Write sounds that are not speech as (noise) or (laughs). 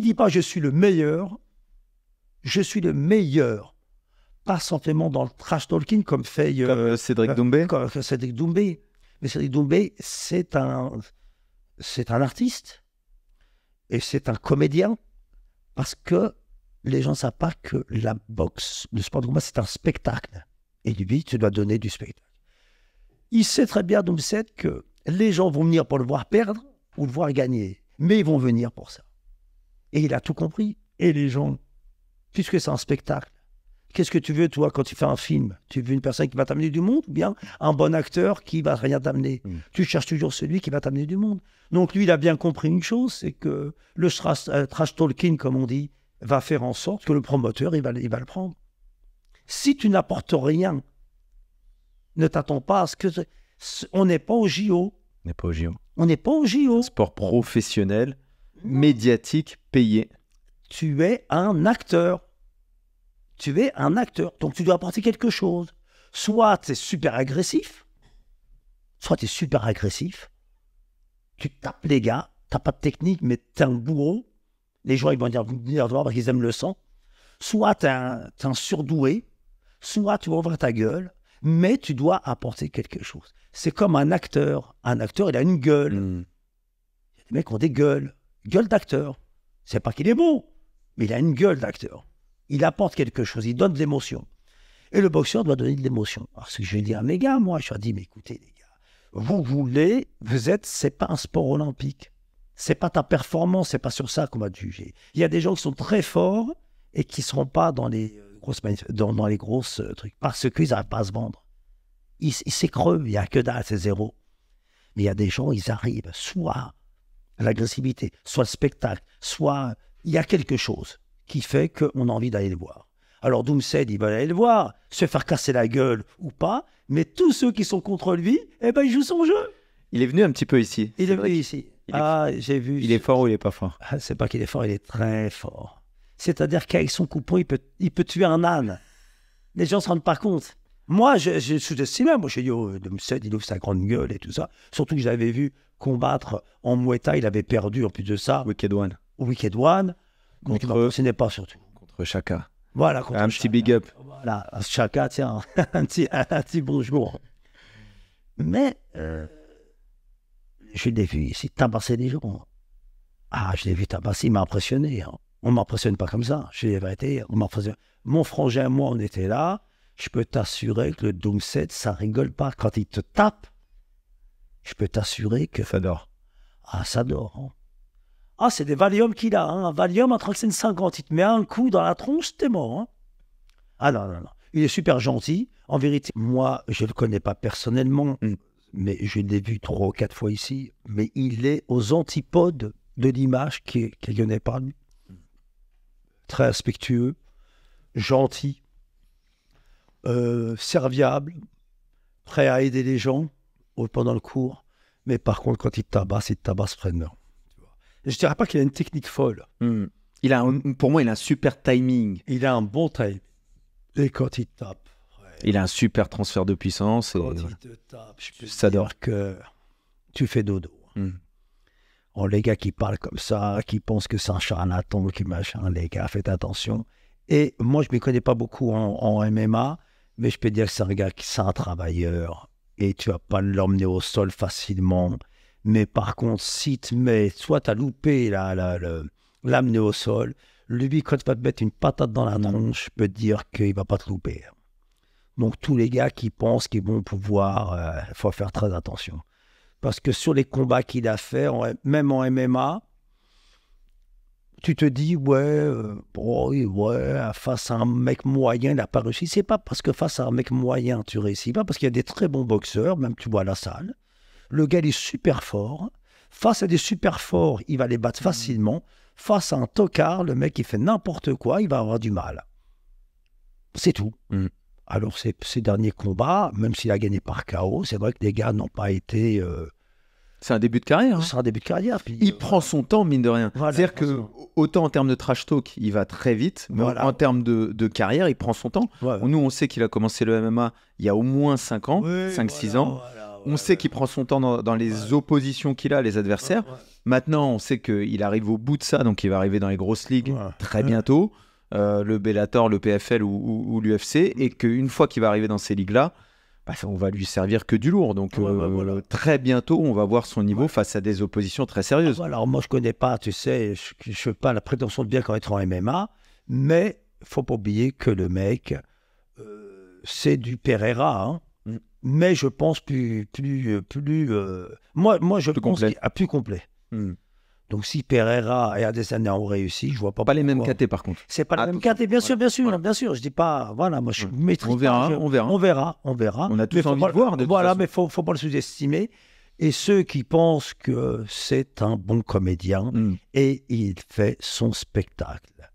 ne dit pas je suis le meilleur, je suis le meilleur. Pas simplement dans le trash talking euh, euh, euh, comme fait Cédric Doumbé. Mais Cédric Doumbé, c'est un, c'est un artiste et c'est un comédien parce que les gens ne savent pas que la boxe, le sport de combat, c'est un spectacle. Et lui, tu dois donner du spectacle. Il sait très bien, Doumbé, que les gens vont venir pour le voir perdre ou le voir gagner. Mais ils vont venir pour ça. Et il a tout compris. Et les gens, puisque c'est un spectacle, qu'est-ce que tu veux, toi, quand tu fais un film Tu veux une personne qui va t'amener du monde ou bien un bon acteur qui va rien t'amener hmm. Tu cherches toujours celui qui va t'amener du monde. Donc lui, il a bien compris une chose, c'est que le trash, euh, trash talking, comme on dit, va faire en sorte que le promoteur, il va, il va le prendre. Si tu n'apportes rien, ne t'attends pas à ce que... On n'est pas au JO. On n'est pas au JO. On n'est pas au JO. Sport professionnel médiatique payé. Tu es un acteur. Tu es un acteur. Donc tu dois apporter quelque chose. Soit tu es super agressif, soit tu es super agressif, tu tapes les gars, t'as pas de technique, mais t'es un bourreau. Les gens, ils vont dire venir voir parce qu'ils aiment le sang. Soit t'es un, un, surdoué, soit tu ouvres ta gueule, mais tu dois apporter quelque chose. C'est comme un acteur. Un acteur, il a une gueule. Hmm. Il mecs ont des gueules gueule d'acteur. C'est pas qu'il est beau mais il a une gueule d'acteur. Il apporte quelque chose, il donne de l'émotion. Et le boxeur doit donner de l'émotion. Alors, que je vais dire à mes gars, moi, je leur dis, mais écoutez, les gars, vous voulez, vous êtes, c'est pas un sport olympique. C'est pas ta performance, c'est pas sur ça qu'on va te juger. Il y a des gens qui sont très forts et qui seront pas dans les euh, grosses, dans, les grosses euh, trucs parce qu'ils n'arrivent pas à se vendre. Ils, c'est creux, il y a que dalle, c'est zéro. Mais il y a des gens, ils arrivent, soit l'agressivité, soit le spectacle, soit il y a quelque chose qui fait qu'on a envie d'aller le voir. Alors Doomsday, il va ben, aller le voir, se faire casser la gueule ou pas, mais tous ceux qui sont contre lui, eh ben, ils jouent son jeu. Il est venu un petit peu ici. Il est, venu ici. Ah, j'ai vu. Il est fort ou il est pas fort ah, C'est pas qu'il est fort, il est très fort. C'est-à-dire qu'avec son coupon, il peut, il peut tuer un âne. Les gens se rendent pas compte. Moi, je, je sous estimé Moi, j'ai dit, il ouvre sa grande gueule et tout ça. Surtout que je l'avais vu combattre en Muay Il avait perdu en plus de ça. Wicked One. Wicked One. Contre... ce n'est pas surtout. Contre Chaka. Voilà. un petit big up. Voilà. Chaka, tiens, (laughs) un petit, bonjour. Mais euh, je l'ai vu ici tabasser des gens. Ah, je l'ai vu tabasser. Il m'a impressionné. Hein. On ne m'impressionne pas comme ça. Je l'ai vérité. On Mon frangin, et moi, on était là je peux t'assurer que le doom ça rigole pas. Quand il te tape, je peux t'assurer que. Ça dort. Ah, ça dort. Hein. Ah, c'est des Valium qu'il a. Hein. Un Valium, entre 50, il te met un coup dans la tronche, t'es mort. Hein. Ah non, non, non. Il est super gentil. En vérité, moi, je ne le connais pas personnellement, mm. mais je l'ai vu trois ou quatre fois ici. Mais il est aux antipodes de l'image y en pas pas. Très respectueux, gentil, euh, serviable, prêt à aider les gens pendant le cours. Mais par contre, quand il tabasse, il tabasse preneur. Je dirais pas qu'il a une technique folle. Hmm. Il a pour moi, il a un super timing. Il a un bon timing. Et quand il tape. Il a un super transfert de puissance. Quand il tape, je peux dire que tu fais dodo. Hein. Hmm. les gars qui parlent comme ça, qui pensent que c'est un charlatan, qui machin, les gars, faites attention. Et moi, je ne m'y connais pas beaucoup en MMA. Mais je peux dire que c'est un gars qui est un travailleur et tu vas pas l'emmener au sol facilement. Mais par contre, si tu mets, soit tu as loupé la, l'amener au sol, lui, quand tu vas te mettre une patate dans la tronche, je peux te dire qu'il va pas te louper. Donc tous les gars qui pensent qu'ils vont pouvoir, il euh, faut faire très attention. Parce que sur les combats qu'il a fait, même en MMA, tu te dis, ouais, euh, ouais, face à un mec moyen, il n'a pas réussi. C'est pas parce que face à un mec moyen, tu réussis pas, parce qu'il y a des très bons boxeurs, même tu vois à la salle. Le gars, il est super fort. Face à des super forts, il va les battre mmh. facilement. Face à un tocard, le mec, il fait n'importe quoi, il va avoir du mal. C'est tout. Mmh. Alors, ces, derniers combats, même s'il a gagné par chaos, c'est vrai que les gars n'ont pas été. Euh, c'est un début de carrière. ce hein. C'est un début de carrière. il euh, prend son temps, mine de rien. C'est-à-dire que, autant en termes de trash talk, il va très vite, mais en termes de, carrière, il prend son temps. Nous, on sait qu'il a commencé le MMA il y a au moins 5 ans, 5-6 ans. on sait qu'il prend son temps dans, les oppositions qu'il a, les adversaires. Maintenant, on sait qu'il arrive au bout de ça, donc il va arriver dans les grosses ligues très bientôt, euh, le Bellator, le PFL ou, ou l'UFC, et qu'une fois qu'il va arriver dans ces ligues-là, bah, on va lui servir que du lourd. Donc bah, euh, très bientôt, on va voir son niveau face à des oppositions très sérieuses. Ah, bah, alors moi, je connais pas, tu sais, je ne fais pas la prétention de bien connaître en MMA, mais faut pas oublier que le mec, euh, c'est du Pereira. Hein. Mm. Mais je pense plus, plus, euh, plus. moi, moi, je pense complet. À plus complet. Mm. Donc si Pereira et Adesanya ont réussi, je vois pas. Pas les mêmes KT par contre. C'est pas les ah, mêmes KT, bien sûr, bien sûr, bien sûr. Je dis pas, voilà, moi je hum. maîtrise. On verra, on verra, on verra, on a tous envie de voir. voilà, mais faut, faut pas le sous-estimer. Et ceux qui pensent que c'est un bon comédien hum. et il fait son spectacle.